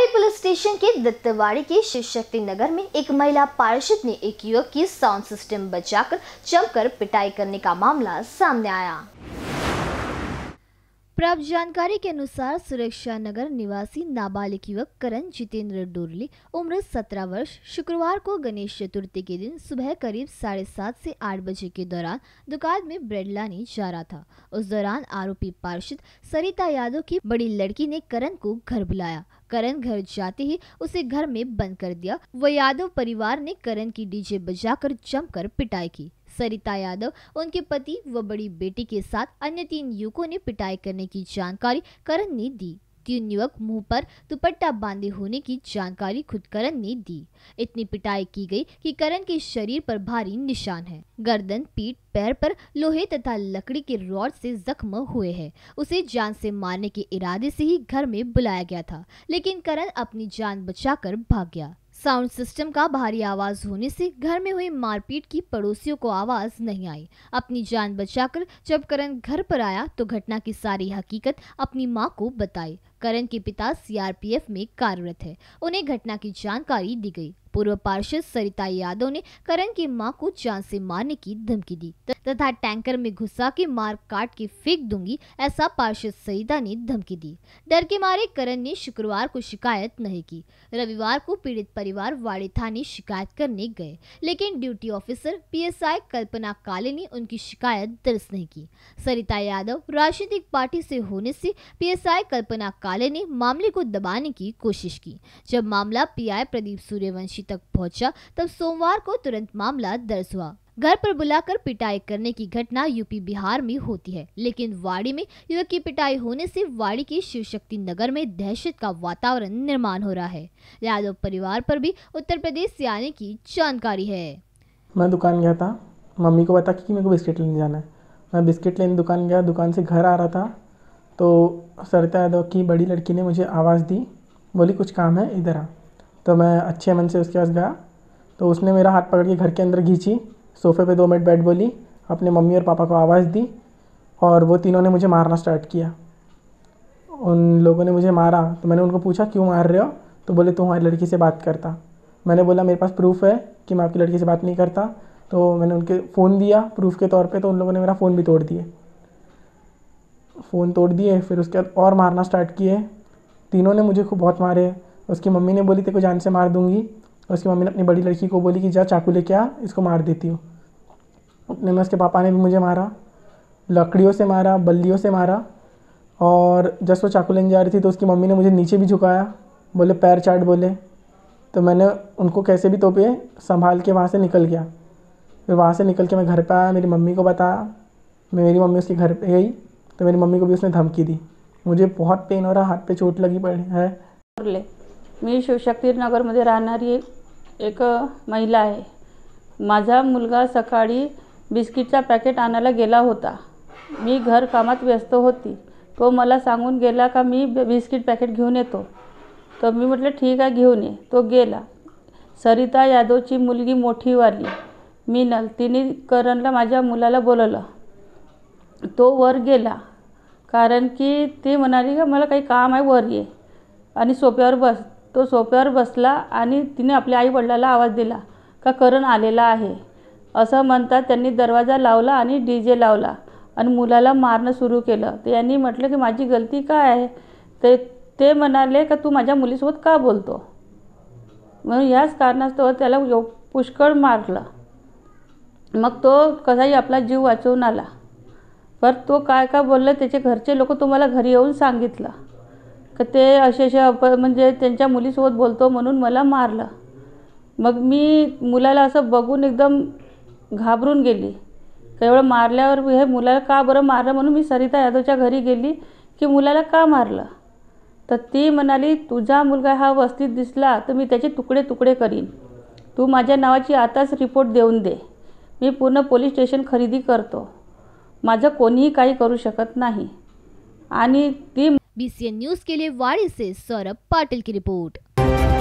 Dattawadi police station के दत्तवाड़ी के शिव शक्ति नगर में एक महिला पार्षद ने एक युवक की साउंड सिस्टम बचाकर जमकर पिटाई करने का मामला सामने आया प्राप्त जानकारी के अनुसार सुरक्षा नगर निवासी नाबालिग युवक करण जितेंद्र डोरली उम्र 17 वर्ष शुक्रवार को गणेश चतुर्थी के दिन सुबह करीब साढ़े सात से आठ बजे के दौरान दुकान में ब्रेड लाने जा रहा था उस दौरान आरोपी पार्षद सरिता यादव की बड़ी लड़की ने करण को घर बुलाया करण घर जाते ही उसे घर में बंद कर दिया व यादव परिवार ने करण की डीजे बजाकर जमकर पिटाई की सरिता यादव उनके पति व बड़ी बेटी के साथ अन्य तीन युवकों ने पिटाई करने की जानकारी करण ने दी तीन युवक मुंह पर दुपट्टा बांधे होने की जानकारी खुद करण ने दी इतनी पिटाई की गई कि करण के शरीर पर भारी निशान है गर्दन पीठ पैर पर लोहे तथा लकड़ी के रॉड से जख्म हुए हैं उसे जान से मारने के इरादे से ही घर में बुलाया गया था लेकिन करण अपनी जान बचाकर भाग गया साउंड सिस्टम का भारी आवाज होने से घर में हुई मारपीट की पड़ोसियों को आवाज नहीं आई अपनी जान बचाकर जब करण घर पर आया तो घटना की सारी हकीकत अपनी माँ को बताई करण के पिता सीआरपीएफ में कार्यरत है उन्हें घटना की जानकारी दी गई पूर्व पार्षद सरिता यादव ने करण की मां को जान से मारने की धमकी दी तथा टैंकर में घुसा के मार काट के फेंक दूंगी ऐसा पार्षद सरिता ने धमकी दी डर के मारे करण ने शुक्रवार को शिकायत नहीं की रविवार को पीड़ित परिवार वाड़े थाने शिकायत करने गए लेकिन ड्यूटी ऑफिसर पीएसआई कल्पना काले ने उनकी शिकायत दर्ज नहीं की सरिता यादव राजनीतिक पार्टी से होने से पी कल्पना काले ने मामले को दबाने की कोशिश की जब मामला पीआई प्रदीप सूर्यवंशी तक पहुंचा तब सोमवार को तुरंत मामला दर्ज हुआ घर पर बुलाकर पिटाई करने की घटना यूपी बिहार में होती है लेकिन वाड़ी में युवक की पिटाई होने से वाड़ी के शिव शक्ति नगर में दहशत का वातावरण निर्माण हो रहा है यादव परिवार पर भी उत्तर प्रदेश से आने की जानकारी है मैं दुकान गया था मम्मी को बता कि मेरे को बिस्किट लेने जाना है मैं बिस्किट लेने दुकान गया दुकान से घर आ रहा था तो सरिता यादव की बड़ी लड़की ने मुझे आवाज़ दी बोली कुछ काम है इधर आ तो मैं अच्छे मन से उसके पास गया तो उसने मेरा हाथ पकड़ के घर के अंदर खींची सोफे पे दो मिनट बैठ बोली अपने मम्मी और पापा को आवाज़ दी और वो तीनों ने मुझे मारना स्टार्ट किया उन लोगों ने मुझे मारा तो मैंने उनको पूछा क्यों मार रहे हो तो बोले तू हमारी लड़की से बात करता मैंने बोला मेरे पास प्रूफ है कि मैं आपकी लड़की से बात नहीं करता तो मैंने उनके फ़ोन दिया प्रूफ के तौर पे तो उन लोगों ने मेरा फ़ोन भी तोड़ दिए फ़ोन तोड़ दिए फिर उसके बाद और मारना स्टार्ट किए तीनों ने मुझे खूब बहुत मारे उसकी मम्मी ने बोली तेरे को जान से मार दूँगी उसकी मम्मी ने अपनी बड़ी लड़की को बोली कि जा चाकू लेके आ इसको मार देती हूँ अपने में उसके पापा ने भी मुझे मारा लकड़ियों से मारा बल्लियों से मारा और जस्ट वो चाकू लेने जा रही थी तो उसकी मम्मी ने मुझे नीचे भी झुकाया बोले पैर चाट बोले तो मैंने उनको कैसे भी तोपे संभाल के वहाँ से निकल गया फिर वहाँ से निकल के मैं घर पर आया मेरी मम्मी को बताया मेरी मम्मी उसके घर पर गई तो मेरी मम्मी को भी उसने धमकी दी मुझे बहुत पेन हो रहा हाथ पे चोट लगी पड़ी है ले मी नगर मध्ये राहणारी एक महिला आहे माझा मुलगा सकाळी बिस्किटचा पॅकेट आणायला गेला होता मी घरकामात व्यस्त होती तो मला सांगून गेला का मी बिस्किट पॅकेट घेऊन येतो तर मी म्हटलं ठीक आहे घेऊन ये तो गेला सरिता यादवची मुलगी मोठीवाली मिनल तिने करणला माझ्या मुलाला बोलवलं तो वर गेला कारण की ती म्हणाली का मला काही काम आहे वर ये आणि सोफ्यावर बस तो सोफ्यावर बसला आणि तिने आपल्या वडिलाला आवाज दिला का करण आलेला आहे असं म्हणतात त्यांनी दरवाजा लावला आणि डी जे लावला आणि मुलाला मारणं सुरू केलं तर यांनी म्हटलं की माझी गलती काय आहे ते ते म्हणाले का तू माझ्या मुलीसोबत का बोलतो म्हणून याच कारणास्तव त्याला यो पुष्कळ मारलं मग तो कसाही आपला जीव वाचवून आला पर तो काय काय बोलला त्याचे घरचे लोक तुम्हाला घरी येऊन सांगितलं का ते असे असे अप म्हणजे त्यांच्या मुलीसोबत बोलतो म्हणून मला मारलं मग मी मुलाला असं बघून एकदम घाबरून गेली का एवढं मारल्यावर हे मुलाला का बरं मारलं म्हणून मी सरिता यादवच्या घरी गेली की मुलाला का मारलं तर ती म्हणाली तुझा मुलगा हा वस्तीत दिसला तर मी त्याचे तुकडे तुकडे करीन तू माझ्या नावाची आताच रिपोर्ट देऊन दे मी पूर्ण पोलीस स्टेशन खरेदी करतो माझं कोणीही काही करू शकत नाही आणि ती बी न्यूज के लिए वारी से सौरभ पाटील की रिपोर्ट